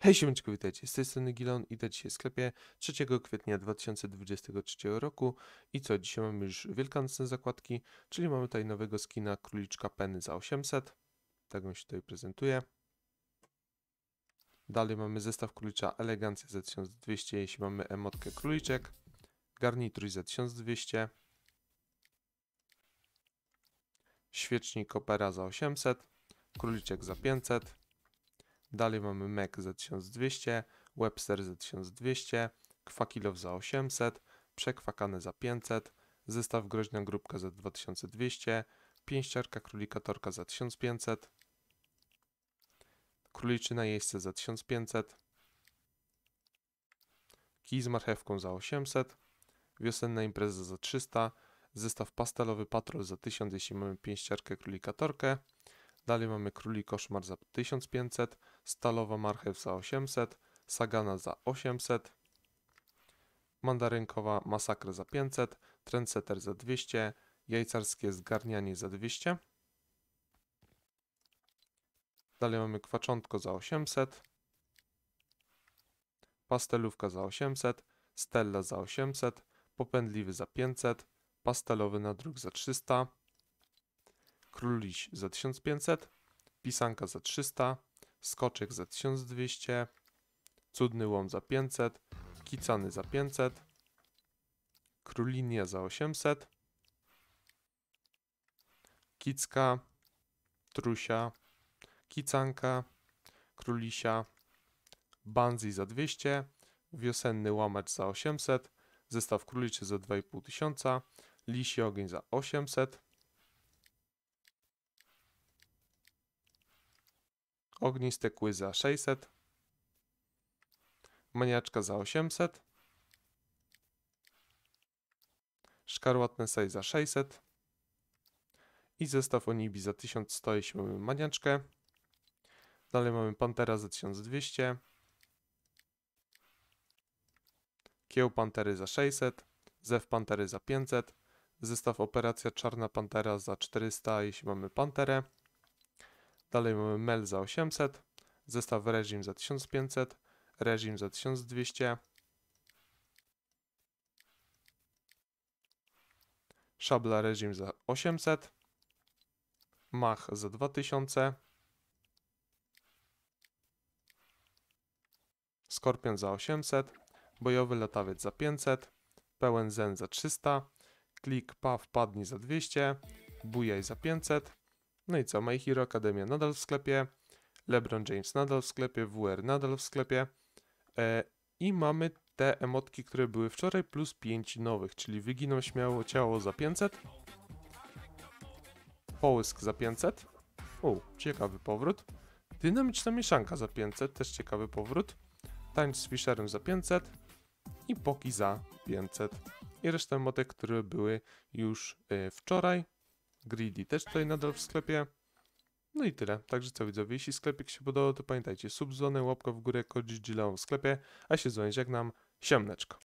Hej siemeczko, witajcie, z tej strony Gilon i dzisiaj w sklepie 3 kwietnia 2023 roku i co, dzisiaj mamy już wielkanocne zakładki, czyli mamy tutaj nowego skina króliczka Penny za 800, tak on się tutaj prezentuje. Dalej mamy zestaw królicza Elegancja za 1200, jeśli mamy emotkę króliczek, garnitury za 1200, świecznik opera za 800, króliczek za 500, Dalej mamy Mac za 1200, Webster za 1200, Kwakilow za 800, Przekwakane za 500, Zestaw Groźna Grupka za 2200, Pięściarka Królikatorka za 1500, Króliczyna Jeźdźce za 1500, Kij z marchewką za 800, Wiosenna Impreza za 300, Zestaw Pastelowy Patrol za 1000, jeśli mamy Pięściarkę Królikatorkę, Dalej mamy króli koszmar za 1500, stalowa marchew za 800, sagana za 800, mandarynkowa masakra za 500, trendsetter za 200, jajcarskie zgarnianie za 200. Dalej mamy kwaczątko za 800, pastelówka za 800, stella za 800, popędliwy za 500, pastelowy na druk za 300, Król Liś za 1500, Pisanka za 300, Skoczek za 1200, Cudny Łom za 500, Kicany za 500, Królinia za 800, Kicka, Trusia, Kicanka, Królisia, Banzi za 200, Wiosenny Łamacz za 800, Zestaw Króliczy za 2500, Lisi Ogień za 800, Ogniste kły za 600. Maniaczka za 800. szkarłatny saj za 600. I zestaw Onibi za 1100, jeśli mamy maniaczkę. Dalej mamy Pantera za 1200. Kieł Pantery za 600. Zew Pantery za 500. Zestaw Operacja Czarna Pantera za 400, jeśli mamy Panterę. Dalej mamy MEL za 800, zestaw reżim za 1500, reżim za 1200, szabla reżim za 800, mach za 2000, skorpion za 800, bojowy latawiec za 500, pełen zen za 300, klik paw padni za 200, bujaj za 500, no i co? My Hero Academia nadal w sklepie, LeBron James nadal w sklepie, WR nadal w sklepie. E, I mamy te emotki, które były wczoraj, plus 5 nowych, czyli wyginą śmiało ciało za 500, połysk za 500, u ciekawy powrót, dynamiczna mieszanka za 500, też ciekawy powrót, tańcz z Fisherem za 500 i poki za 500 i resztę emotek, które były już y, wczoraj, Greedy też tutaj nadal w sklepie. No i tyle. Także co widzowie, jeśli sklepik się podobał, to pamiętajcie, subzony, łapka w górę, kod w sklepie, a się dzwonić jak nam siamneczko.